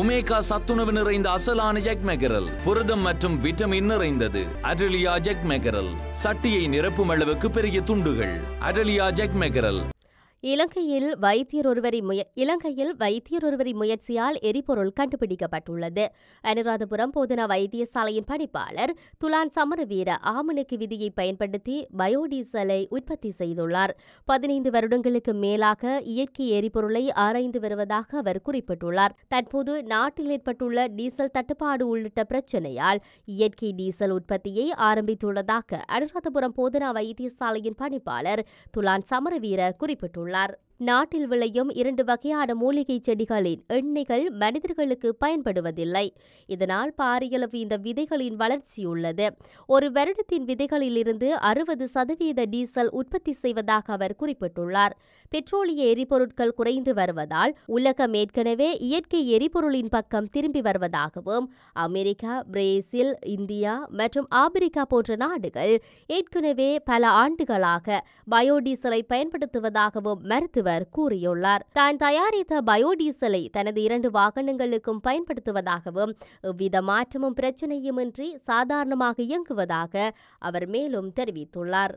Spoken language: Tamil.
ஒமேகா சத்துணவு நிறைந்த அசலான ஜெக் மெகரல் புரதம் மற்றும் விட்டமின் நிறைந்தது அடலியா ஜெக் மெகரல் சட்டியை நிரப்பும் அளவுக்கு பெரிய துண்டுகள் அடலியா ஜெக் மெகரல் இலங்கையில் வைத்தியர் ஒருவரி முய இலங்கையில் வைத்தியர் ஒருவரி முயற்சியால் எரிபொருள் கண்டுபிடிக்கப்பட்டுள்ளது அனுராதபுரம் போதனா வைத்தியசாலையின் பணிப்பாளர் துலான் சமரவீர ஆமணக்கு விதியை பயன்படுத்தி பயோடீசலை உற்பத்தி செய்துள்ளார் பதினைந்து வருடங்களுக்கு மேலாக இயற்கை எரிபொருளை ஆராய்ந்து வருவதாக அவர் குறிப்பிட்டுள்ளார் தற்போது நாட்டில் ஏற்பட்டுள்ள டீசல் தட்டுப்பாடு உள்ளிட்ட பிரச்சினையால் இயற்கை டீசல் உற்பத்தியை ஆரம்பித்துள்ளதாக அனுராதபுரம் போதனா வைத்தியசாலையின் பணிப்பாளர் துலான் சமரவீர குறிப்பிட்டுள்ளார் hablar நாட்டில் விளையும் இரண்டு வகையான மூலிகை செடிகளின் எண்ணெய்கள் மனிதர்களுக்கு பயன்படுவதில்லை இதனால் பாரியளவு இந்த விதைகளின் வளர்ச்சி உள்ளது ஒரு வருடத்தின் விதைகளிலிருந்து அறுபது சதவீத டீசல் உற்பத்தி செய்வதாக அவர் குறிப்பிட்டுள்ளார் பெட்ரோலிய எரிபொருட்கள் குறைந்து வருவதால் உலகம் ஏற்கனவே இயற்கை எரிபொருளின் பக்கம் திரும்பி வருவதாகவும் அமெரிக்கா பிரேசில் இந்தியா மற்றும் ஆப்பிரிக்கா போன்ற நாடுகள் ஏற்கனவே பல ஆண்டுகளாக பயோடீசலை பயன்படுத்துவதாகவும் மறுத்து அவர் கூறியுள்ளார் தான் தயாரித்த பயோடீசலை தனது இரண்டு வாகனங்களுக்கும் பயன்படுத்துவதாகவும் எவ்வித மாற்றமும் பிரச்சனையுமின்றி சாதாரணமாக இயங்குவதாக அவர் மேலும் தெரிவித்துள்ளார்